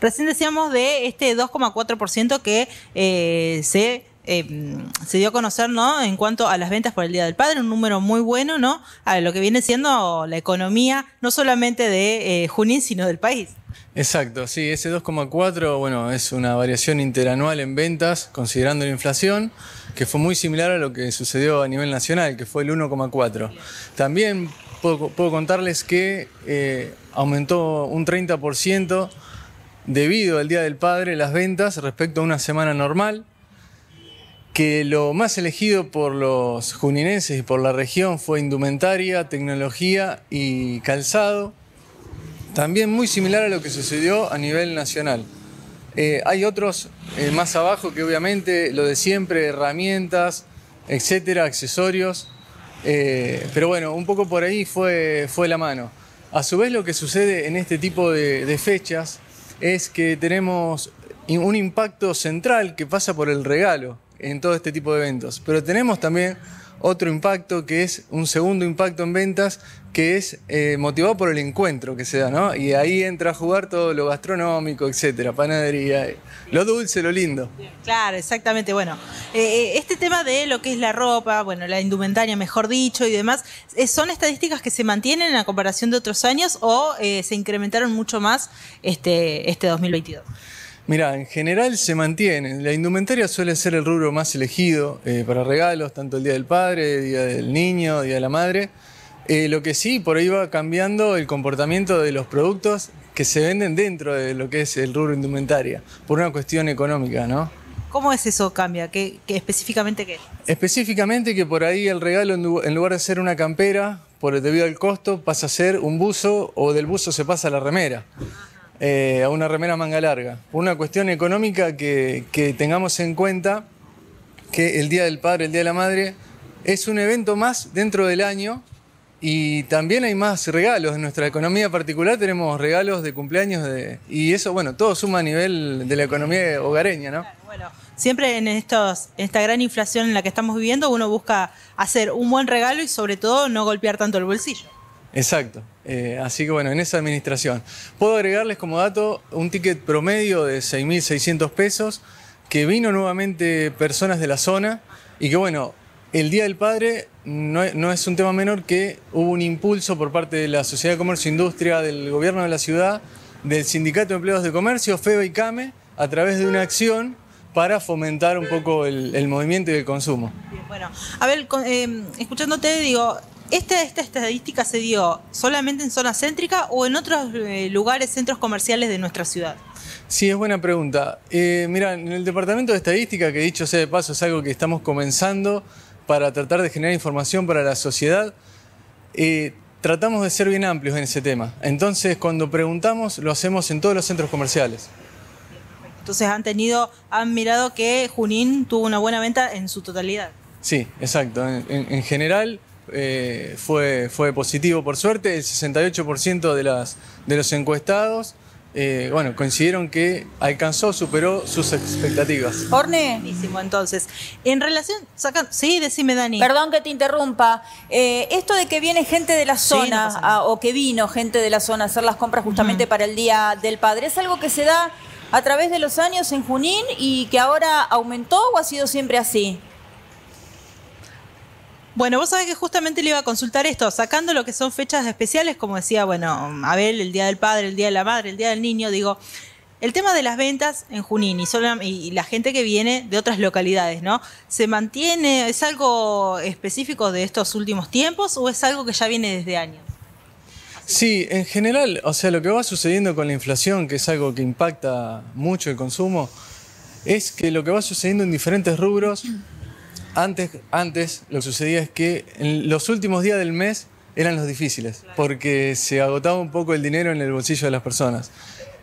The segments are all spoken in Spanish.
Recién decíamos de este 2,4% que eh, se em, se dio a conocer, ¿no? En cuanto a las ventas por el Día del Padre, un número muy bueno, ¿no? A lo que viene siendo la economía, no solamente de eh, Junín, sino del país. Exacto, sí, ese 2,4, bueno, es una variación interanual en ventas, considerando la inflación, que fue muy similar a lo que sucedió a nivel nacional, que fue el 1,4. También puedo, contarles que eh, aumentó un 30% debido al Día del Padre las ventas respecto a una semana normal, que lo más elegido por los juninenses y por la región fue indumentaria, tecnología y calzado, también muy similar a lo que sucedió a nivel nacional. Eh, hay otros eh, más abajo que obviamente lo de siempre, herramientas, etcétera, accesorios. Eh, pero bueno, un poco por ahí fue, fue la mano. A su vez lo que sucede en este tipo de, de fechas es que tenemos un impacto central que pasa por el regalo en todo este tipo de eventos, pero tenemos también otro impacto que es un segundo impacto en ventas que es eh, motivado por el encuentro que se da, ¿no? Y ahí entra a jugar todo lo gastronómico, etcétera, panadería, eh, lo dulce, lo lindo. Claro, exactamente. Bueno, eh, este tema de lo que es la ropa, bueno, la indumentaria, mejor dicho, y demás, ¿son estadísticas que se mantienen la comparación de otros años o se incrementaron mucho más este, este 2022? Mira, en general se mantiene. La indumentaria suele ser el rubro más elegido eh, para regalos, tanto el Día del Padre, el Día del Niño, el Día de la Madre. Eh, lo que sí, por ahí va cambiando el comportamiento de los productos que se venden dentro de lo que es el rubro indumentaria, por una cuestión económica, ¿no? ¿Cómo es eso cambia? ¿Qué, qué específicamente qué? Específicamente que por ahí el regalo, en lugar de ser una campera, por el debido al costo, pasa a ser un buzo o del buzo se pasa a la remera. Eh, a una remera manga larga. una cuestión económica que, tengamos en cuenta que el Día del Padre, el Día de la Madre, es un evento más dentro del año y también hay más regalos. En nuestra economía particular tenemos regalos de cumpleaños de, y eso, bueno, todo suma a nivel de la economía hogareña, ¿no? bueno, siempre en estos, esta gran inflación en la que estamos viviendo uno busca hacer un buen regalo y sobre todo no golpear tanto el bolsillo. Exacto. Eh, así que bueno, en esa administración. Puedo agregarles como dato un ticket promedio de 6.600 pesos que vino nuevamente personas de la zona y que bueno, el Día del Padre no, es un tema menor que hubo un impulso por parte de la Sociedad de Comercio e Industria, del Gobierno de la Ciudad, del Sindicato de Empleados de Comercio, FEBA y CAME, a través de una acción para fomentar un poco el, movimiento y el consumo. Bueno, a ver, eh, escuchándote, digo, ¿Este, ¿Esta, estadística se dio solamente en zona céntrica o en otros eh, lugares, centros comerciales de nuestra ciudad? Sí, es buena pregunta. Eh, mirá, mira, en el Departamento de Estadística, que dicho sea de paso, es algo que estamos comenzando para tratar de generar información para la sociedad, eh, tratamos de ser bien amplios en ese tema. Entonces, cuando preguntamos, lo hacemos en todos los centros comerciales. Entonces han tenido, han mirado que Junín tuvo una buena venta en su totalidad. Sí, exacto. en general, eh, fue, fue positivo por suerte. El 68% de, las, de los encuestados eh, bueno, coincidieron que alcanzó, superó sus expectativas. Orne. entonces. En relación, sí, decime Dani. Perdón que te interrumpa. Eh, esto de que viene gente de la zona, o que vino gente de la zona a hacer las compras justamente para el Día del Padre, ¿es algo que se da a través de los años en Junín y que ahora aumentó o ha sido siempre así? Bueno, vos sabés que justamente le iba a consultar esto, sacando lo que son fechas especiales, como decía, bueno, Abel, el Día del Padre, el Día de la Madre, el Día del Niño, digo, el tema de las ventas en Junín y, y, la gente que viene de otras localidades, ¿no? ¿Se mantiene, es algo específico de estos últimos tiempos o es algo que ya viene desde años? Sí, en general, o sea, lo que va sucediendo con la inflación, que es algo que impacta mucho el consumo, es que lo que va sucediendo en diferentes rubros antes, antes lo que sucedía es que en los últimos días del mes eran los difíciles, porque se agotaba un poco el dinero en el bolsillo de las personas.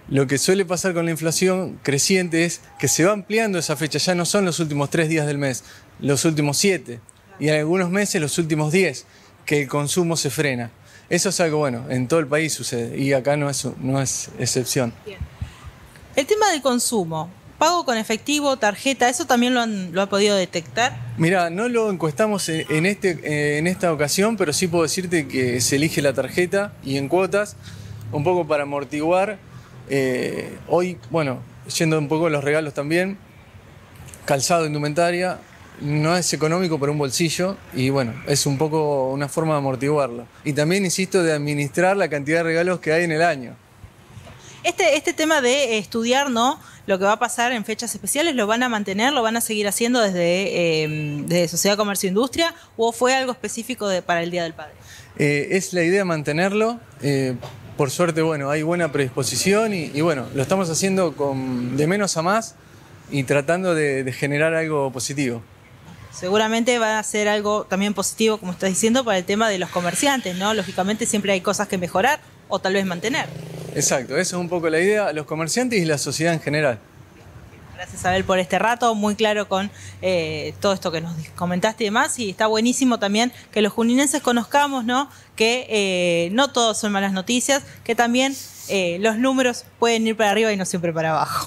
Lo que suele pasar con la inflación creciente es que se va ampliando esa fecha, ya no son los últimos tres días del mes, los últimos siete, y en algunos meses los últimos diez, que el consumo se frena. Eso es algo bueno, en todo el país sucede, y acá no es, no es excepción. El tema del consumo, pago con efectivo, tarjeta, ¿eso también lo ha podido detectar? Mira, no lo encuestamos e, este, eh, en, esta ocasión, pero sí puedo decirte que se elige la tarjeta y en cuotas, un poco para amortiguar. Eh, hoy, bueno, yendo un poco los regalos también, calzado, indumentaria, no es económico para un bolsillo y bueno, es un poco una forma de amortiguarlo. Y también, insisto, de administrar la cantidad de regalos que hay en el año. Este, este, tema de estudiar, ¿no? Lo que va a pasar en fechas especiales, ¿lo van a mantener? ¿Lo van a seguir haciendo desde, em, Sociedad Comercio e Industria? ¿O fue algo específico para el Día del Padre? Eh, es la idea mantenerlo. Eh, por suerte, bueno, hay buena predisposición y, bueno, lo estamos haciendo de menos a más y tratando de, de generar algo positivo. Seguramente va a ser algo también positivo, como estás diciendo, para el tema de los comerciantes, ¿no? Lógicamente siempre hay cosas que mejorar o tal vez mantener. Exacto, esa es un poco la idea, los comerciantes y la sociedad en general. Gracias Abel por este rato, muy claro con eh, todo esto que nos comentaste y demás. Y está buenísimo también que los juninenses conozcamos, ¿no? Que eh, no todos son malas noticias, que también eh, los números pueden ir para arriba y no siempre para abajo.